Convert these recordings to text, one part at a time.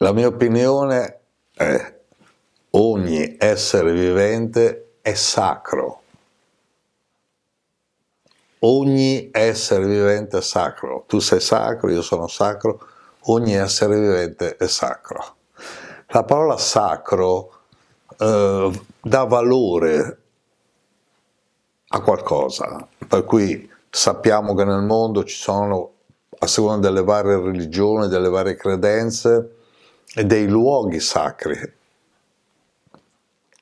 La mia opinione è ogni essere vivente è sacro. Ogni essere vivente è sacro. Tu sei sacro, io sono sacro, ogni essere vivente è sacro. La parola sacro eh, dà valore a qualcosa, per cui sappiamo che nel mondo ci sono, a seconda delle varie religioni, delle varie credenze, dei luoghi sacri,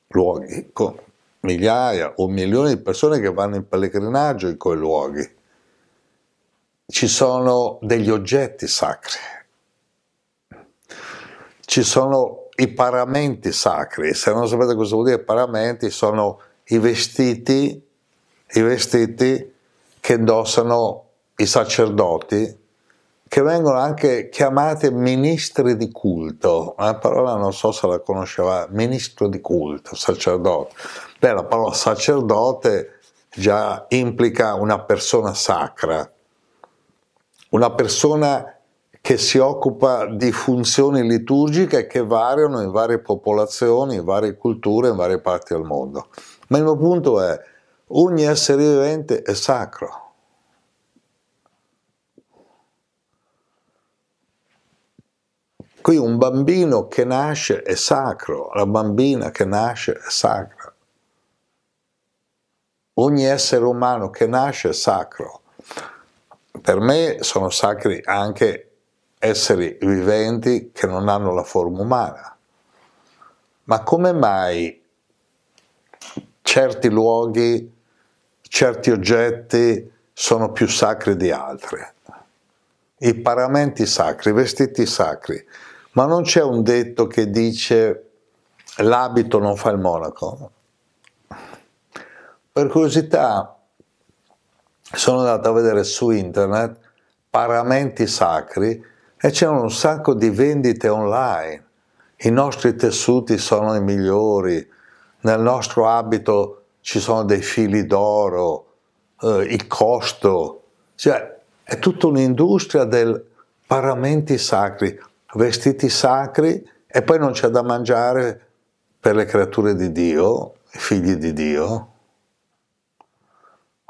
luoghi con migliaia o milioni di persone che vanno in pellegrinaggio in quei luoghi. Ci sono degli oggetti sacri, ci sono i paramenti sacri, se non sapete cosa vuol dire paramenti sono i vestiti, i vestiti che indossano i sacerdoti che vengono anche chiamate ministri di culto. La parola non so se la conosceva, ministro di culto, sacerdote. Beh, la parola sacerdote già implica una persona sacra, una persona che si occupa di funzioni liturgiche che variano in varie popolazioni, in varie culture, in varie parti del mondo. Ma il mio punto è, ogni essere vivente è sacro Qui un bambino che nasce è sacro, la bambina che nasce è sacra. Ogni essere umano che nasce è sacro. Per me sono sacri anche esseri viventi che non hanno la forma umana. Ma come mai certi luoghi, certi oggetti sono più sacri di altri? I paramenti sacri, i vestiti sacri, ma non c'è un detto che dice l'abito non fa il monaco. Per curiosità sono andato a vedere su internet paramenti sacri e c'erano un sacco di vendite online. I nostri tessuti sono i migliori, nel nostro abito ci sono dei fili d'oro, eh, il costo, cioè è tutta un'industria del paramenti sacri vestiti sacri e poi non c'è da mangiare per le creature di Dio, i figli di Dio.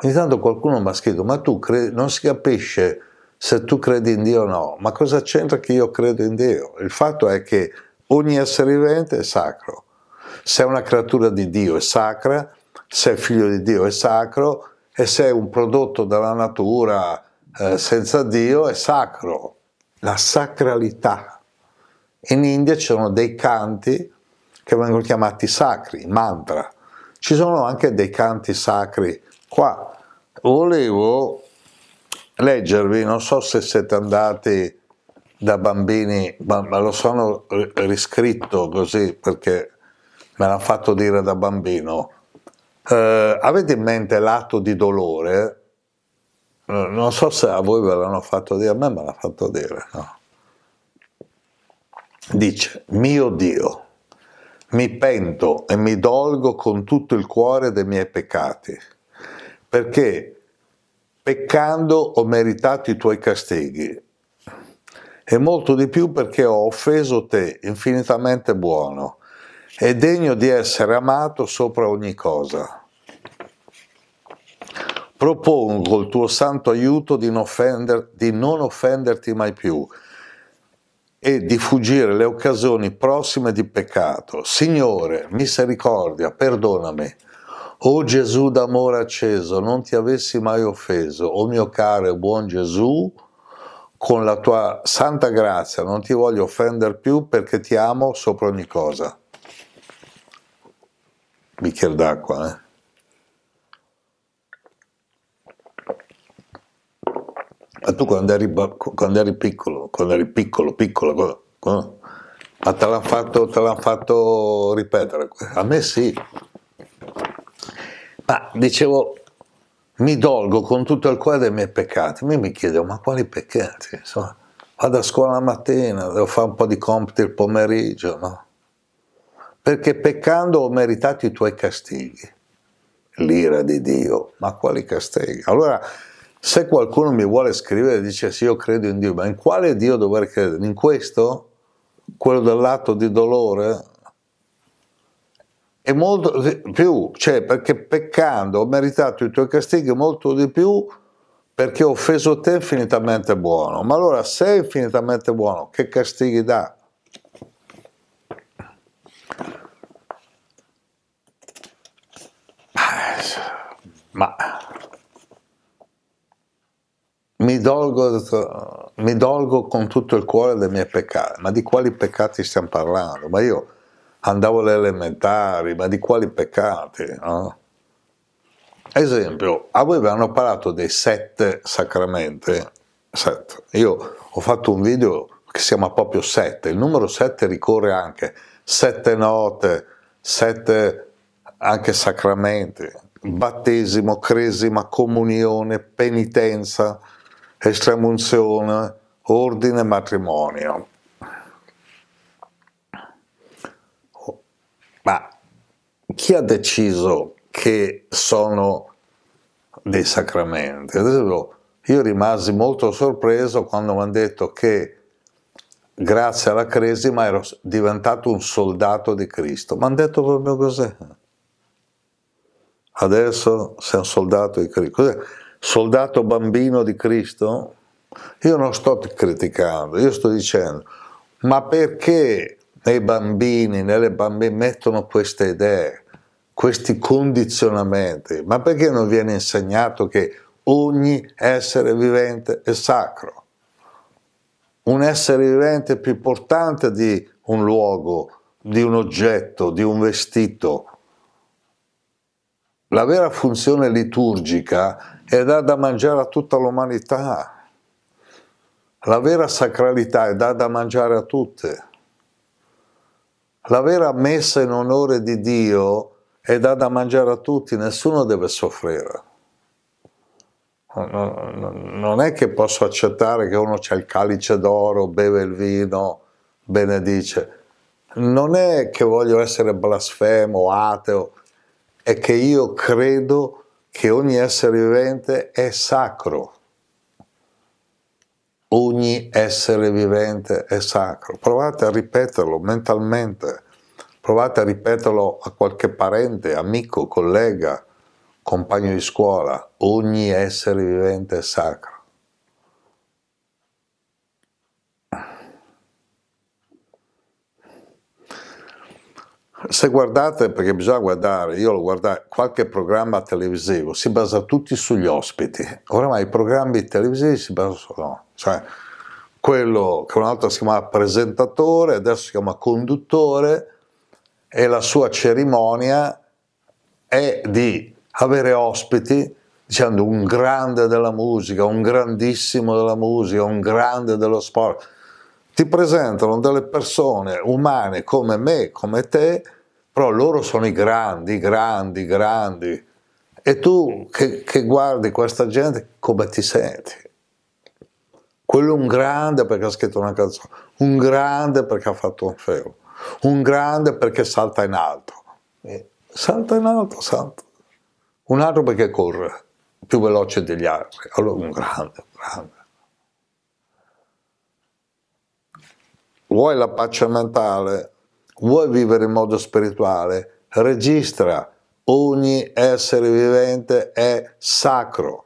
Ogni tanto qualcuno mi ha scritto, ma tu credi, non si capisce se tu credi in Dio o no, ma cosa c'entra che io credo in Dio? Il fatto è che ogni essere vivente è sacro. Se è una creatura di Dio è sacra, se è figlio di Dio è sacro e se è un prodotto dalla natura eh, senza Dio è sacro la sacralità. In India ci sono dei canti che vengono chiamati sacri, mantra. Ci sono anche dei canti sacri. Qua volevo leggervi, non so se siete andati da bambini, ma, lo sono riscritto così perché me l'ha fatto dire da bambino. Eh, avete in mente l'atto di dolore? non so se a voi ve l'hanno fatto dire, a me me l'ha fatto dire. No. Dice, mio Dio, mi pento e mi dolgo con tutto il cuore dei miei peccati, perché peccando ho meritato i tuoi castighi e molto di più perché ho offeso te, infinitamente buono, e degno di essere amato sopra ogni cosa propongo il tuo santo aiuto di non, offender, di non offenderti mai più e di fuggire le occasioni prossime di peccato. Signore, misericordia, perdonami. O Gesù d'amore acceso, non ti avessi mai offeso, o mio caro e buon Gesù, con la tua santa grazia non ti voglio offendere più perché ti amo sopra ogni cosa. Bicchiere d'acqua, eh? Ma tu quando eri, quando eri piccolo, quando eri piccolo, piccolo, ma te l'hanno fatto, fatto, ripetere? A me sì. Ma dicevo, mi dolgo con tutto il cuore dei miei peccati. Io mi chiedevo, ma quali peccati? Insomma, vado a scuola la mattina, devo fare un po' di compiti il pomeriggio, no? Perché peccando ho meritato i tuoi castighi, l'ira di Dio. Ma quali castighi? Allora se qualcuno mi vuole scrivere e dice sì, io credo in Dio, ma in quale Dio dover credere? In questo? Quello dell'atto di dolore? E molto di più, cioè perché peccando ho meritato i tuoi castighi molto di più perché ho offeso te infinitamente buono. Ma allora se è infinitamente buono, che castighi dà? dolgo, mi dolgo con tutto il cuore dei miei peccati, ma di quali peccati stiamo parlando? Ma io andavo alle elementari, ma di quali peccati? No? Esempio, a voi vi hanno parlato dei sette sacramenti, sette. io ho fatto un video che si chiama proprio sette, il numero sette ricorre anche sette note, sette anche sacramenti, battesimo, cresima, comunione, penitenza, estremunzione, ordine, matrimonio. Ma chi ha deciso che sono dei sacramenti? Ad esempio, io rimasi molto sorpreso quando mi hanno detto che grazie alla cresima ero diventato un soldato di Cristo. Mi hanno detto proprio cos'è. Adesso sei un soldato di Cristo. Cos'è? soldato bambino di Cristo, io non sto criticando, io sto dicendo, ma perché nei bambini, nelle bambine mettono queste idee, questi condizionamenti? Ma perché non viene insegnato che ogni essere vivente è sacro? Un essere vivente è più importante di un luogo, di un oggetto, di un vestito. La vera funzione liturgica e dà da mangiare a tutta l'umanità. La vera sacralità è dà da mangiare a tutte. La vera messa in onore di Dio è dà da mangiare a tutti, nessuno deve soffrire. Non è che posso accettare che uno ha il calice d'oro, beve il vino, benedice. Non è che voglio essere blasfemo, ateo, è che io credo che ogni essere vivente è sacro. Ogni essere vivente è sacro. Provate a ripeterlo mentalmente, provate a ripeterlo a qualche parente, amico, collega, compagno di scuola. Ogni essere vivente è sacro. Se guardate, perché bisogna guardare, io lo guardavo, qualche programma televisivo si basa tutti sugli ospiti. Oramai i programmi televisivi si basano solo, cioè quello che una volta si chiama presentatore, adesso si chiama conduttore e la sua cerimonia è di avere ospiti, dicendo un grande della musica, un grandissimo della musica, un grande dello sport ti presentano delle persone umane come me, come te, però loro sono i grandi, grandi, grandi. E tu che, che guardi questa gente, come ti senti? Quello è un grande perché ha scritto una canzone, un grande perché ha fatto un film, un grande perché salta in alto. Salta in alto, salta. Un altro perché corre più veloce degli altri, allora un grande, un grande. vuoi la pace mentale, vuoi vivere in modo spirituale, registra, ogni essere vivente è sacro.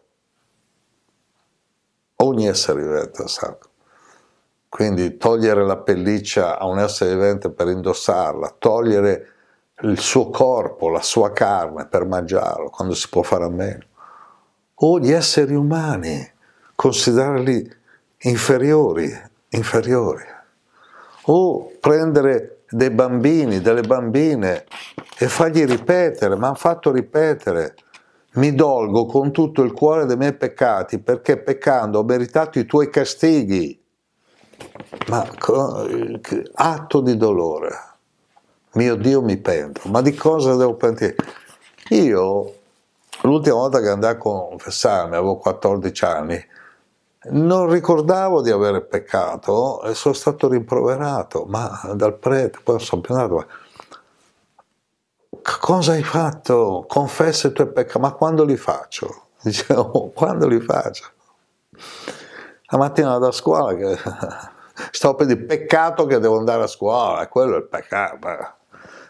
Ogni essere vivente è sacro. Quindi togliere la pelliccia a un essere vivente per indossarla, togliere il suo corpo, la sua carne per mangiarlo, quando si può fare a meno. O gli esseri umani, considerarli inferiori, inferiori o prendere dei bambini, delle bambine e fargli ripetere, mi hanno fatto ripetere, mi dolgo con tutto il cuore dei miei peccati perché peccando ho meritato i tuoi castighi. Ma atto di dolore, mio Dio mi pento, ma di cosa devo pentire? Io l'ultima volta che andai a confessarmi avevo 14 anni, non ricordavo di aver peccato e sono stato rimproverato ma dal prete, poi non sono più andato. Ma cosa hai fatto? Confessa i tuoi peccati, ma quando li faccio? Dicevo, oh, quando li faccio? La mattina da scuola che stavo per dire peccato che devo andare a scuola, quello è il peccato.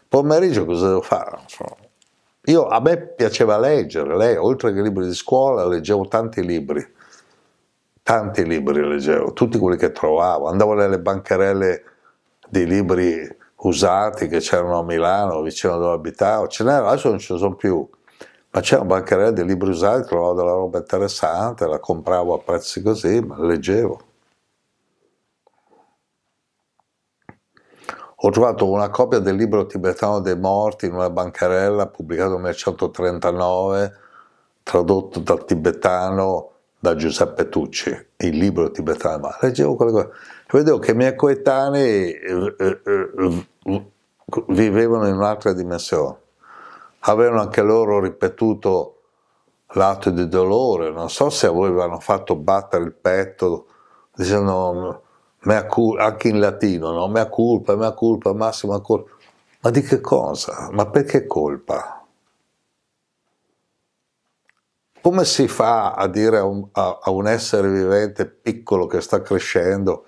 Pomeriggio cosa devo fare? Io, a me piaceva leggere, lei, oltre che libri di scuola leggevo tanti libri tanti libri leggevo, tutti quelli che trovavo, andavo nelle bancarelle di libri usati che c'erano a Milano, vicino dove abitavo, ce n'erano, adesso non ce ne sono più, ma c'era un bancarello di libri usati, trovavo della roba interessante, la compravo a prezzi così, ma leggevo. Ho trovato una copia del libro tibetano dei morti in una bancarella pubblicato nel 1939, tradotto dal tibetano da Giuseppe Tucci, il libro tibetano, leggevo quelle cose, vedevo che i miei coetanei eh, eh, eh, vivevano in un'altra dimensione, avevano anche loro ripetuto l'atto di dolore, non so se a voi avevano fatto battere il petto, dicendo anche in latino, no? mea culpa, mea culpa, massima colpa, ma di che cosa? Ma perché colpa? come si fa a dire a un, a, a un, essere vivente piccolo che sta crescendo,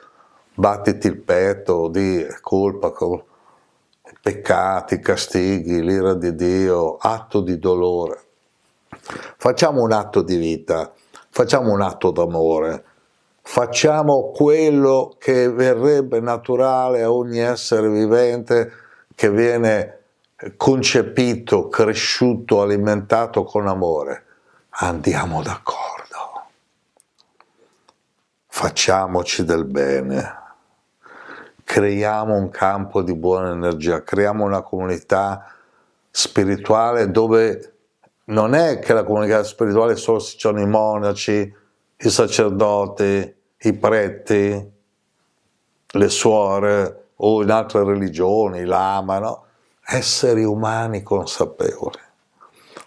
battiti il petto, di colpa, col, peccati, castighi, l'ira di Dio, atto di dolore? Facciamo un atto di vita, facciamo un atto d'amore, facciamo quello che verrebbe naturale a ogni essere vivente che viene concepito, cresciuto, alimentato con amore andiamo d'accordo, facciamoci del bene, creiamo un campo di buona energia, creiamo una comunità spirituale dove non è che la comunità spirituale solo ci sono i monaci, i sacerdoti, i preti, le suore o in altre religioni, l'amano, esseri umani consapevoli,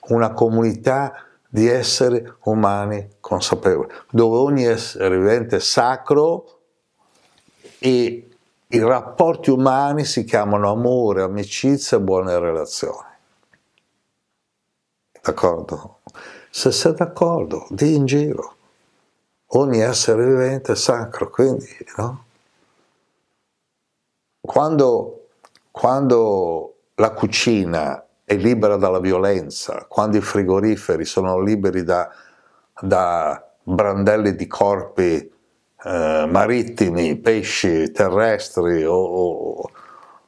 una comunità di essere umani consapevoli, dove ogni essere vivente è sacro e i rapporti umani si chiamano amore, amicizia, buone relazioni. D'accordo? Se sei d'accordo, di in giro. Ogni essere vivente è sacro, quindi, no? Quando, quando la cucina è libera dalla violenza, quando i frigoriferi sono liberi da, da brandelli di corpi eh, marittimi, pesci terrestri o, o,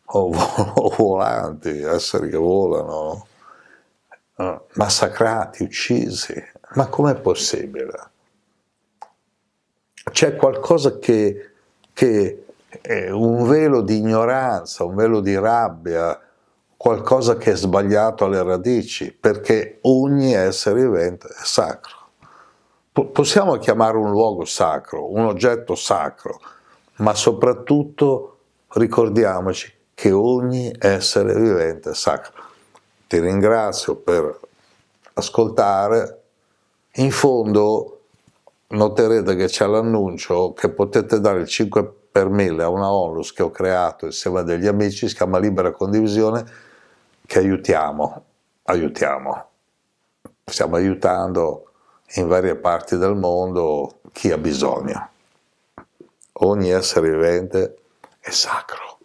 o, o, volanti, esseri che volano, no? Eh, massacrati, uccisi. Ma com'è possibile? C'è qualcosa che, che è un velo di ignoranza, un velo di rabbia, qualcosa che è sbagliato alle radici, perché ogni essere vivente è sacro. possiamo chiamare un luogo sacro, un oggetto sacro, ma soprattutto ricordiamoci che ogni essere vivente è sacro. Ti ringrazio per ascoltare. In fondo noterete che c'è l'annuncio che potete dare il 5 per 1000 a una onlus che ho creato insieme a degli amici, si chiama Libera Condivisione, che aiutiamo, aiutiamo. Stiamo aiutando in varie parti del mondo chi ha bisogno. Ogni essere vivente è sacro.